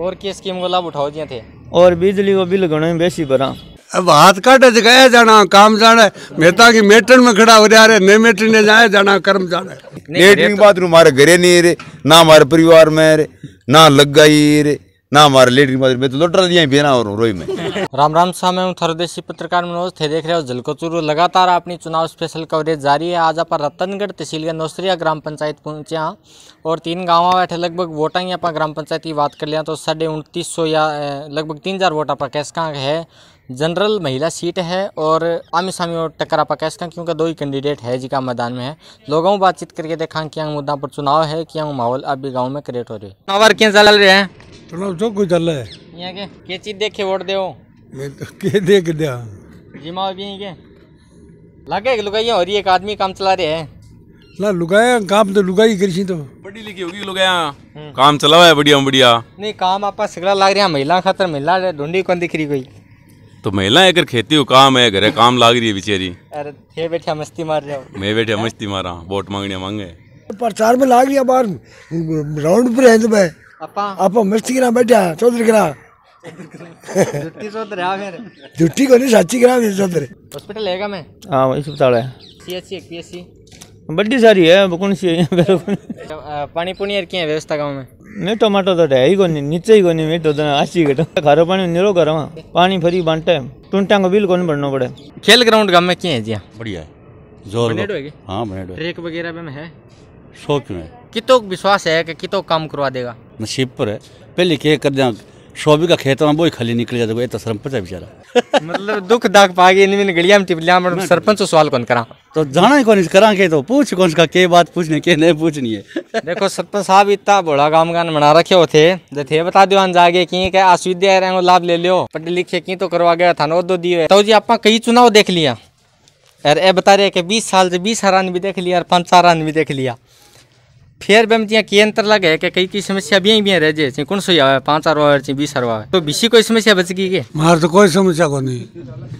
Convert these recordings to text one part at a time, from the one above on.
और की स्कीम को लाभ उठाओ दिए थे और बिजली को बिल घणो बेसी भरा अब हाथ काटे जगह जाना काम जाना मेहता की मेटन में खड़ा हो जा रहे नहीं मेटन ने जाए जाना कर्म जाना लेटरिन बाथरूम हमारे घरे नहीं रे ना हमारे परिवार में रे ना लग गई रे ना हमारे लेट मदर में तो लोटर दिया बेना बिना और रोई में राम राम साहब मैं थर देशी पत्रकार मनोज थे देख रहे हो झलकोचूरू लगातार अपनी चुनाव स्पेशल कवरेज जारी है आज आप रतनगढ़ तहसील के नौसरिया ग्राम पंचायत पहुंचे हाँ और तीन गाँव बैठे लगभग वोटा ही आप ग्राम पंचायत की बात कर लिया तो साढ़े या लगभग तीन हज़ार वोट आप कैश है जनरल महिला सीट है और आमिर सामी और टकरा पकाश का क्योंकि दो ही कैंडिडेट है जी का मैदान में है लोगों को बातचीत करके देखा कि मुद्दा पर चुनाव है कि माहौल अभी गाँव में क्रिएट हो रही है चुनाव क्या चल रहे हैं चुनाव जो कुछ चल रहा है यहाँ के के चीज देखे वोट दे तो के देख दिया जिमा भी के लगे लुगाइया और एक आदमी काम चला रहे हैं ला लुगाया काम तो लुगाई करी तो बड़ी लिखी होगी लुगाया काम चला हुआ है बढ़िया बढ़िया नहीं काम आपका सगड़ा लग रहा महिला खातर महिला ढूंढी कौन दिख रही कोई तो महिलाएं अगर खेती को काम है घरे काम लाग रही है बेचारी अरे थे मस्ती मार रहा हो मैं बैठा मस्ती मारा वोट मांगने मांगे प्रचार में लाग रही बार राउंड पर है तुम्हें तो आप मस्ती करा बैठा चौधरी करा झूठी हाँ को नहीं साची करा चौधरी हॉस्पिटल है मैं हाँ वही अस्पताल है सी एस सी बड़ी सारी है कौन सी है पानी पुनी है क्या व्यवस्था गाँव में मीठो माटो तो है ही कोनी नीचे ही कोनी मीठो तो आशी घटो खारो पानी निरो घर वहाँ पानी फरी बांटे टूंटा को बिल कौन भरना पड़े खेल ग्राउंड गाँव में क्या है जी बढ़िया है जोर हाँ ट्रेक वगैरह में है शौक में कितो विश्वास है कि कितो काम करवा देगा नसीब पर है पहले क्या कर दिया शोभी का खेत में वो खाली निकल जाता तो सरपंच तो है बेचारा मतलब दुख दाग पा गए इनमें गलिया में टिपलिया में सरपंच से तो- सवाल कौन करा तो जाना ही कौन करा के तो पूछ कौन का के बात पूछने के नहीं पूछनी है देखो सरपंच साहब इतना बड़ा गांव गान बना रखे होते जो तो थे बता दो जागे की के असुविधा रहे लाभ ले लो पढ़े लिखे की तो करवा गया था नो दो दिए तो जी आप कई चुनाव देख लिया यार ये बता रहे कि बीस साल से बीस हरान भी देख लिया और पंच भी देख लिया फेर बेम तिया के अंतर लगे है के कई की समस्या भी भी रह जे कौन सो आवे पांच आरो आवे बीस आरो आवे तो बीसी कोई समस्या बच गई के मार तो कोई समस्या को नहीं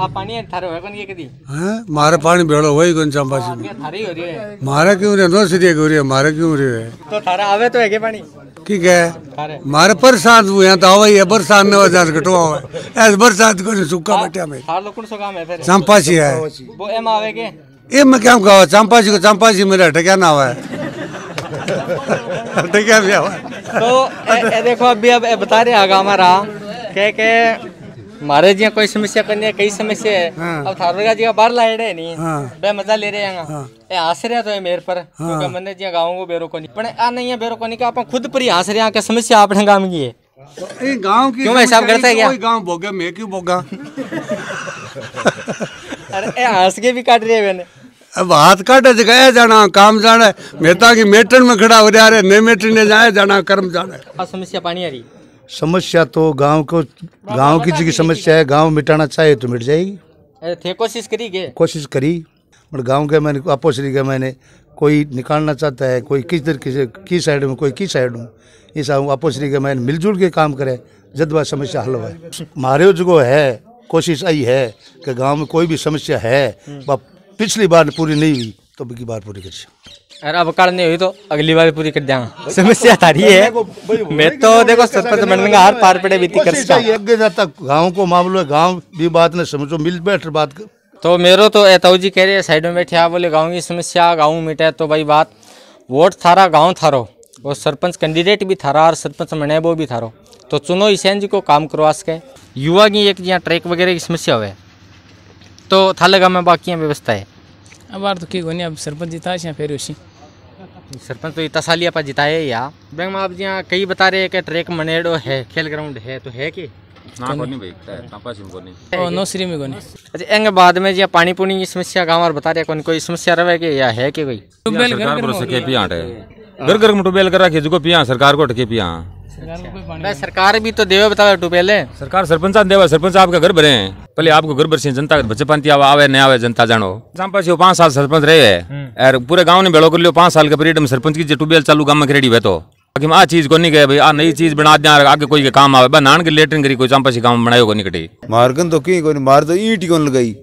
आप पानी थारे हो कोन के कदी हैं मारे पानी बेड़ो होई कोन चंपासी में थारी हो रे मारे क्यों रे नो सीधे हो रे मारे क्यों रे तो थारा आवे तो है के पानी ठीक है मारे बरसात हुए हैं तो आवे ये बरसात ने वजह से घटो है ऐस बरसात को सूखा हाँ, बटिया में थार लोकन सो काम है फिर चंपासी है वो एम आवे के एम में क्या कहो चंपासी को चंपासी मेरा ठिकाना ना आवे देखिए तो अभी तो ए, ए, देखो अभी अब बता रहे आगा हमारा के के मारे जी कोई समस्या करनी है कई समस्या है हाँ। अब थारोगा जी का बाहर लाइड है नहीं हाँ। मजा ले रहे हैं हाँ। हंस रहा तो मेरे पर हाँ। क्योंकि मैंने जी गाँव को बेरो को नहीं पर आ नहीं है बेरो को नहीं अपन खुद पर ही हंस रहे हैं कि समस्या आपने गांव की है तो की क्यों हिसाब करता है क्या गांव मैं क्यों भोगा अरे हंस के भी काट रहे हैं मैंने अब हाथ काटे जगाया जाना काम जाना है मेहता तो की मेटन में खड़ा हो रहा है नहीं मेटन ने जाया जाना कर्म जाना है समस्या पानी आ रही समस्या तो गांव को गांव की जी समस्या है गांव मिटाना चाहे तो मिट जाएगी कोशिश करी गए कोशिश करी बट गांव के मैंने अपोसरी के मैंने कोई निकालना चाहता है कोई किस दर किस की साइड में कोई की साइड में इस अपोसरी के मैंने मिलजुल के काम करे जदवा समस्या हल हो मारे जो है कोशिश आई है कि गांव में कोई भी समस्या है वह पिछली बार पूरी नहीं हुई तो अब की बार पूरी कर अगर अब अकाल नहीं हुई तो अगली बार पूरी कर दिया समस्या तारी है मैं तो देखो सरपंच मंडल का हर पार पड़े बीती कर गाँव को मामलो गाँव भी बात न समझो मिल बैठ बात कर तो मेरो तो एताऊ जी कह रहे साइड में बैठे आप हाँ, बोले गाँव की समस्या गाँव मिटे तो भाई बात वोट थारा गाँव थारो और सरपंच कैंडिडेट भी थारा और सरपंच मने वो भी थारो तो चुनो इसेन जी को काम करवा सके युवा की एक जहाँ ट्रैक वगैरह की समस्या हुआ है तो थाले गांव में बाकी व्यवस्था है अब बार तो ठीक होनी अब सरपंच जीता है फिर उसी सरपंच तो इतना साली आप जिताए या बैंक में आप जी कई बता रहे हैं कि ट्रैक मनेडो है खेल ग्राउंड है तो है कि तो में अच्छा बाद में जी पानी पुनी की समस्या गाँव और बता रहे कौन कोई समस्या रहे या है कि कोई घर घर में टूबेल कर रखी जो पिया सरकार को अटके पिया अच्छा। सरकार भी तो देवे बता तू पहले सरकार सरपंच देवा सरपंच आपका घर भरे हैं पहले आपको घर भरे जनता के बच्चे आवे न आवे जनता जानो जहाँ पास पांच साल सरपंच रहे हैं हम्म। पूरे गाँव ने बेड़ो कर लियो पांच साल के पीरियड में सरपंच की ट्यूबवेल चालू गाँव में खेड़ी हुए तो बाकी आ चीज को नहीं गए भाई आ नई चीज बना दिया आगे कोई के काम आवे बा नान के लेटरिन करी कोई चांपा सी काम बनायो को नहीं कटी मारकन तो की कोई मार तो ईट कौन लगाई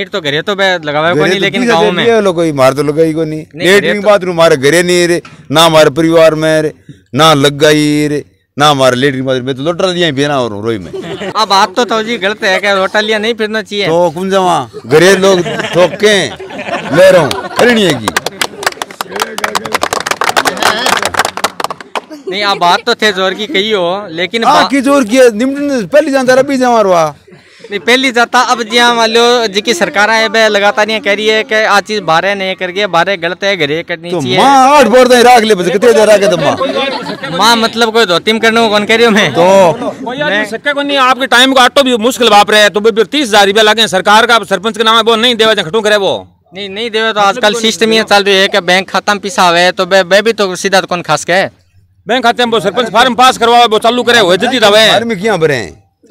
ईट तो घरे तो लगावे को नहीं तो लेकिन गांव में लोग मार तो लगाई को नहीं लेटरिन तो- बाथरूम हमारे घरे नहीं रे ना हमारे परिवार में रे ना लग रे ना हमारे लेटरिन बाथरूम में तो लोटा लिया फिर ना रोई में अब बात तो तो जी गलत है क्या लोटा लिया नहीं फिरना चाहिए तो कुन जमा घरे लोग ठोके ले रहा हूँ करनी की नहीं आप बात तो थे जोर की कही हो लेकिन हाँ, बात की जोर की है निम्न पहली जानता रबी जमा रुआ नहीं पहली जाता अब जिया मान लो जी सरकार है वह लगातार ये कह रही है कि आज चीज बारे नहीं कर गया बारे गलत है घरे करनी तो चाहिए मां आठ बोर दे राख ले बस कितने जा रहा है तो मां मां मतलब कोई दो तीन करने को कौन कह रही हूँ मैं तो कोई सक्के को नहीं आपके टाइम को आटो भी मुश्किल बाप रहे तो भी तीस हजार रुपया लगे सरकार का सरपंच के नाम है वो नहीं देवा तो खटू करे वो नहीं नहीं देवे तो आजकल सिस्टम मतलब ये चल रही है कि बैंक खाता में पिसा हुआ है तो वे भी तो सीधा तो कौन खास के बैंक खाते में वो सरपंच फार्म पास करवाओ वो चालू करे वो जल्दी दवे फार्म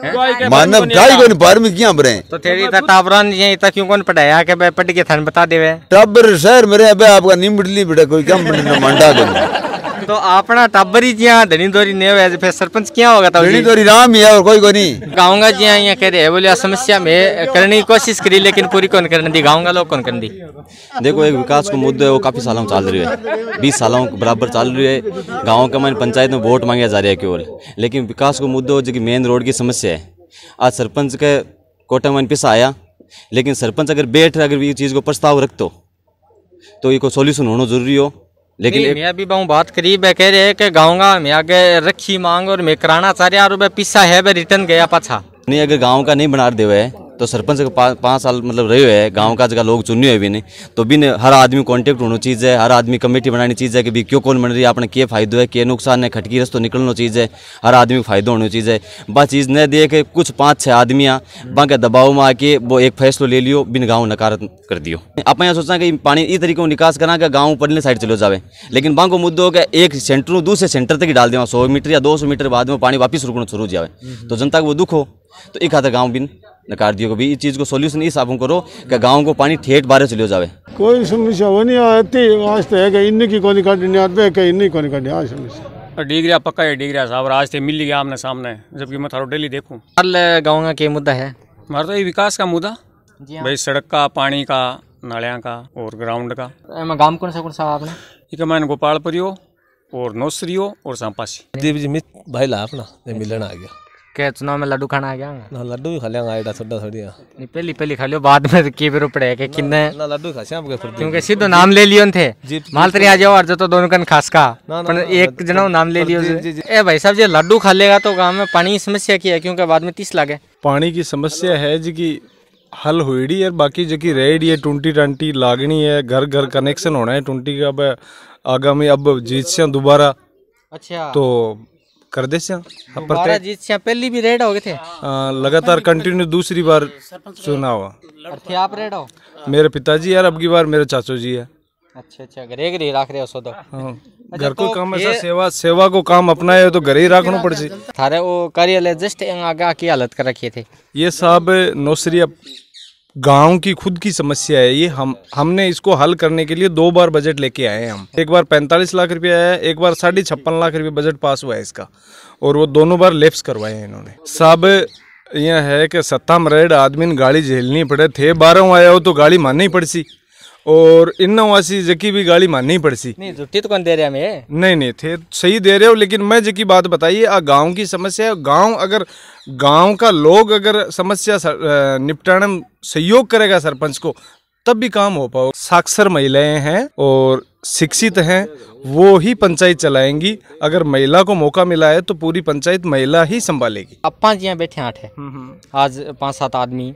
तो मानव काई कोनी में क्या तो तेरी ता तो टाबरन ये ता क्यों कोन पढ़ाया के बे पढ़ के बता देवे टाबर शहर मेरे अबे आपका निमड़ली बेटा कोई कम मंडा दे तो अपना टाबर ही जिया धनी दोरी ने वैसे फिर सरपंच क्या होगा तो धनी दोरी राम ही है और कोई को नहीं गाऊंगा जिया यहाँ कह रहे है बोले समस्या में करने की कोशिश करी लेकिन पूरी कौन करने दी गाऊंगा लोग कौन करने दी देखो एक विकास को मुद्दे है वो काफी सालों चल रही है बीस सालों बराबर चल रही है गाँव का मैंने पंचायत में वोट मांगे जा रहा है केवल लेकिन विकास को मुद्दे जो कि मेन रोड की समस्या है आज सरपंच के कोटा में पिसा आया लेकिन सरपंच अगर बैठ अगर ये चीज़ को प्रस्ताव रख तो ये कोई सोल्यूशन होना जरूरी हो लेकिन एक... मैं अभी बहु बात करीब है कह रहे हैं कि गाँव का मैं आगे रखी मांग और मैं कराना चाह रहा हूँ पीछा है रिटर्न गया पाछा नहीं अगर गाँव का नहीं बना दे तो सरपंच का पा, पाँच साल मतलब रहे हुए है गांव का जगह लोग चुने हुए भी नहीं तो बिन हर आदमी कॉन्टेक्ट होना चीज़ है हर आदमी कमेटी बनानी चीज़ है कि भी क्यों कौन बन रही है अपने क्या फायदो है क्या नुकसान है खटकी रस्तों निकलना चीज़ है हर आदमी को फायदा होना चीज़ है बस चीज़ न दे के कुछ पाँच छः आदमियाँ बाकी दबाव में आके वो एक फैसलो ले लियो बिन गाँव नकार कर दियो आप यहाँ सोचा कि पानी इस तरीके को निकास करा कि गाँव पढ़ने साइड चलो जाए लेकिन बाको मुद्दों का एक सेंटर दूसरे सेंटर तक ही डाल देवा सौ मीटर या दो सौ मीटर बाद में पानी वापस रुकना शुरू हो जाए तो जनता को वो दुख हो तो एक खाता गाँव बिन नकार दियो को भी इस चीज़ को सोल्यूशन ये साबुन करो कि गाँव को पानी ठेठ बारे चलो जावे कोई समस्या वो नहीं तो आती आज तो है इन्नी की कोनी काटनी आते है इन्नी कोनी काटनी आज समस्या डिग्रिया पक्का है डिग्रिया साहब आज से मिल गया आपने सामने जबकि मैं थारो डेली देखूँ हल गाँव का क्या मुद्दा है हमारा तो ये विकास का मुद्दा हाँ। भाई सड़क का पानी का नालिया का और ग्राउंड का गाँव कौन सा कौन सा आपने एक मैंने गोपालपुरी हो और नौसरी हो और सांपासी देव जी मित भाई ला अपना मिलना आ गया के चुनाव में लड्डू खाना आ गया ना लड्डू भी खा लेंगे आइडा छोटा थोड़ी नहीं पहली पहली खा लियो बाद में के बेरो पड़े के किने ना लड्डू खा के आपके क्योंकि सीधो नाम ले लियो थे माल तरी आ जाओ और जो तो दोनों कन खास का पर एक जनो नाम ले लियो ए भाई साहब जे लड्डू खा लेगा तो गांव में पानी की समस्या की है क्योंकि बाद में तीस लागे पानी की समस्या है जी की हल हुईडी है बाकी जकी रेडी है टूंटी टांटी लागनी है घर घर कनेक्शन होना है टूंटी का आगामी अब जीत से दोबारा अच्छा तो कर दे हाँ, जीत पहली भी रेड हो गए थे हाँ, लगातार कंटिन्यू दूसरी बार चुनाव आप रेड हो मेरे पिताजी यार अब की बार मेरे चाचो जी है अच्छा अच्छा घरे घरे रख रहे हो सो तो हाँ, अच्छा, घर को तो काम ऐसा सेवा सेवा को काम अपना है तो घरे ही रखना पड़ थे ये साहब नौसरी गांव की खुद की समस्या है ये हम हमने इसको हल करने के लिए दो बार बजट लेके आए हैं हम एक बार 45 लाख रुपया आया एक बार साढ़े छप्पन लाख रुपये बजट पास हुआ है इसका और वो दोनों बार लेप्स करवाए हैं इन्होंने सब यह है कि सत्ता में रेड आदमी गाड़ी झेलनी पड़े थे बारह आया हो तो गाड़ी माननी पड़ सी और इन वासी जकी भी गाली माननी पड़ नहीं झूठी तो कौन दे रहे हमें नहीं नहीं थे सही दे रहे हो लेकिन मैं जकी बात बताइए आ गांव की समस्या है गांव अगर गांव का लोग अगर समस्या निपटाने में सहयोग करेगा सरपंच को तब भी काम हो पाओ साक्षर महिलाएं हैं और शिक्षित हैं वो ही पंचायत चलाएंगी अगर महिला को मौका मिला है तो पूरी पंचायत महिला ही संभालेगी अब पाँच यहाँ बैठे आठ है हम्म, हम्म। आज पाँच सात आदमी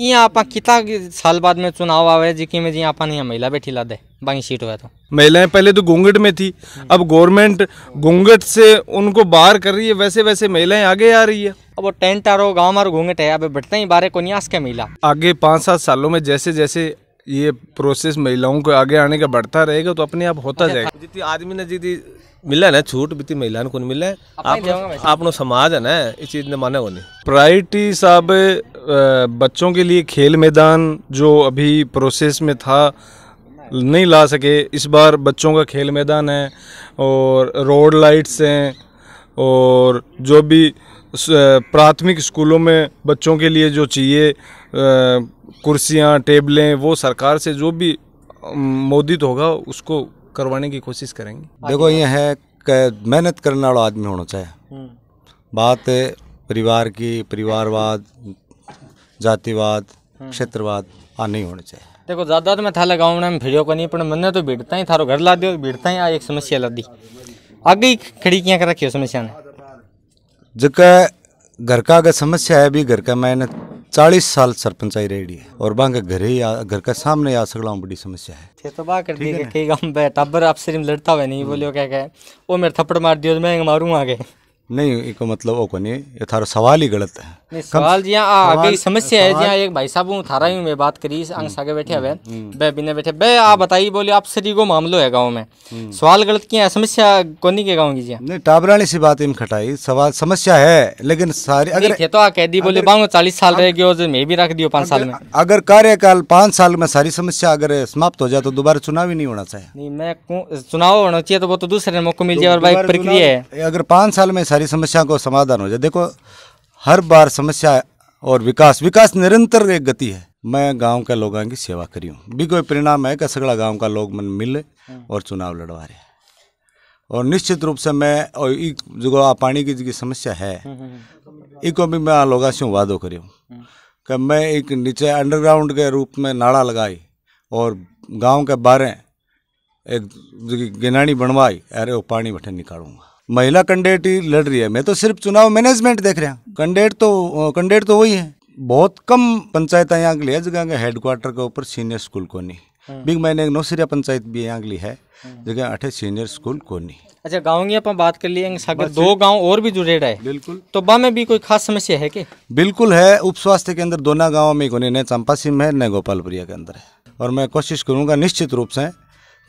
यहाँ आप कितना साल बाद में चुनाव आवे जी में जी आप यहाँ महिला बैठी ला दे बाकी सीट हुआ तो महिलाएं पहले तो घूंघट में थी अब गवर्नमेंट घूंघट से उनको बाहर कर रही है वैसे वैसे महिलाएं आगे आ रही है अब वो टेंट आरो गाँव मारो घूंघट है अब बैठते ही बारे को न्यास के महिला आगे पाँच सात सालों में जैसे जैसे ये प्रोसेस महिलाओं को आगे आने का बढ़ता रहेगा तो अपने आप होता अच्छा, जाएगा जितनी आदमी ने जितनी मिले ना छूट बीती महिला को मिले आप समाज है ना इस चीज ने माने को नहीं प्रायोरिटी साहब बच्चों के लिए खेल मैदान जो अभी प्रोसेस में था नहीं ला सके इस बार बच्चों का खेल मैदान है और रोड लाइट्स हैं और जो भी प्राथमिक स्कूलों में बच्चों के लिए जो चाहिए कुर्सियाँ टेबलें वो सरकार से जो भी मोदित होगा उसको करवाने की कोशिश करेंगे देखो ये है मेहनत करने वाला आदमी होना चाहिए हम्म। बात परिवार की परिवारवाद जातिवाद हाँ। क्षेत्रवाद आ नहीं होने चाहिए देखो ज़्यादा तो मैं थाले गाँव में भिड़ियो को नहीं पर मैंने तो भीड़ता ही थारो घर ला दियो भीड़ता ही आ एक समस्या ला दी आगे ही खड़ी क्या कर रखी हो समस्या ने जो घर का अगर समस्या है भी घर का मैंने चालीस साल सरपंचाई रेडी है और बांग घर ही घर का सामने आ सकला बड़ी समस्या है ये तो बात कर दी कई गांव पे टाबर आपसे लड़ता हुआ नहीं बोलियो क्या क्या वो मेरे थप्पड़ मार दियो तो मैं मारूँ आगे नहीं इको मतलब ओ कोनी ये थारो सवाल ही गलत है सवाल जिया आ अभी समस्या है जिया एक भाई साहब हूं थारा ही मैं बात करी अंग हम्म, सागे बैठे हुए हम्म, हम्म। बे बिना बैठे बे आ बताई बोले आप सरी को मामलो है गांव में सवाल गलत किया है समस्या कोनी के गांव की जिया नहीं टाबराणी से बात इम खटाई सवाल समस्या है लेकिन सारी अगर थे तो आ कह दी बोले बांगो 40 साल रह गयो जे मैं भी रख दियो 5 साल में अगर कार्यकाल 5 साल में सारी समस्या अगर समाप्त हो जाए तो दोबारा चुनाव ही नहीं होना चाहिए नहीं मैं चुनाव होना चाहिए तो वो तो दूसरे मौका मिल जाए और भाई प्रक्रिया है अगर 5 साल में सारी समस्या को समाधान हो जाए देखो हर बार समस्या और विकास विकास निरंतर एक गति है मैं गांव के लोगों की सेवा करी हूँ भी कोई परिणाम है कि सगड़ा गांव का लोग मन मिले और चुनाव लड़वा रहे और निश्चित रूप से मैं और जो पानी की जो समस्या है इको भी मैं लोगों से वादो करी हूँ कि मैं एक नीचे अंडरग्राउंड के रूप में नाड़ा लगाई और गांव के बारे एक गिनानी बनवाई अरे वो पानी बठन निकालूंगा महिला कैंडिडेट ही लड़ रही है मैं तो सिर्फ चुनाव मैनेजमेंट देख रहा हूँ कैंडिडेट तो कैंडिडेट तो वही है बहुत कम पंचायत यहाँ के लिए जगह हेडक्वार्टर के ऊपर सीनियर स्कूल को नहीं बिग हाँ। मैंने एक नौसिरिया पंचायत भी यहाँ के लिए है हाँ। जगह अठे सीनियर स्कूल को नहीं अच्छा गाँव की अपन बात कर लिए दो गांव और भी जुड़े है बिल्कुल तो बा में भी कोई खास समस्या है कि बिल्कुल है उप स्वास्थ्य के अंदर दोनों गाँव में कोई न चंपासी है न गोपालपुरिया के अंदर है और मैं कोशिश करूंगा निश्चित रूप से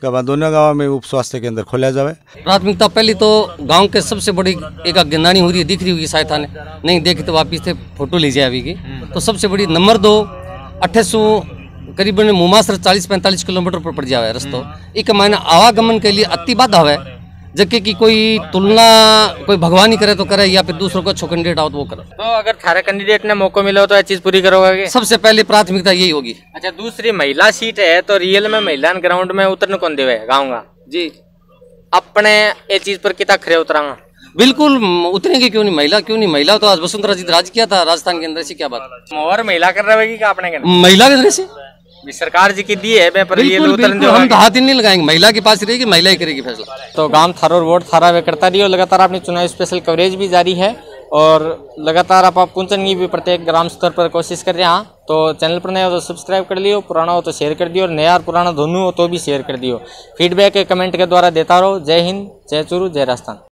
दोनों गाँव में उप स्वास्थ्य केंद्र खोला जाए प्राथमिकता पहली तो गांव के सबसे बड़ी एक अग्नानी हो रही है दिख रही होगी शायद थाने नहीं देखी तो वापिस से फोटो जाए अभी की तो सबसे बड़ी नंबर दो अट्ठाईस करीबन मुमासर चालीस पैंतालीस किलोमीटर पर पड़ जाए रस्तों एक मायने आवागमन के लिए अति बाधा है जबकि की कोई तुलना कोई भगवान ही करे तो करे या फिर दूसरों को अच्छो कैंडिडेट आओ तो वो करो तो अगर थारे कैंडिडेट ने मौका मिला हो तो चीज पूरी करोगे सबसे पहले प्राथमिकता यही होगी अच्छा दूसरी महिला सीट है तो रियल में महिला ग्राउंड में उतरने कौन देवे गाँव जी अपने ये चीज पर कितना खरे उतरा बिल्कुल उतरेंगे क्यों नहीं महिला क्यों नहीं महिला तो आज वसुंधरा जी राज किया था राजस्थान के अंदर से क्या बात और महिला कर रहे महिला के अंदर से सरकार जी की दी है पर ये हम तो हाथ ही नहीं लगाएंगे महिला के पास रहेगी महिला ही करेगी फैसला तो गांव थारो वोट थारा वे करता रही और लगातार अपनी चुनाव स्पेशल कवरेज भी जारी है और लगातार आप पहुंचने भी प्रत्येक ग्राम स्तर पर कोशिश कर रहे हैं हाँ, तो चैनल पर नया हो तो सब्सक्राइब कर लियो पुराना हो तो शेयर कर दियो और नया और पुराना दोनों हो तो भी शेयर कर दियो फीडबैक कमेंट के द्वारा देता रहो जय हिंद जय चूरू जय राजस्थान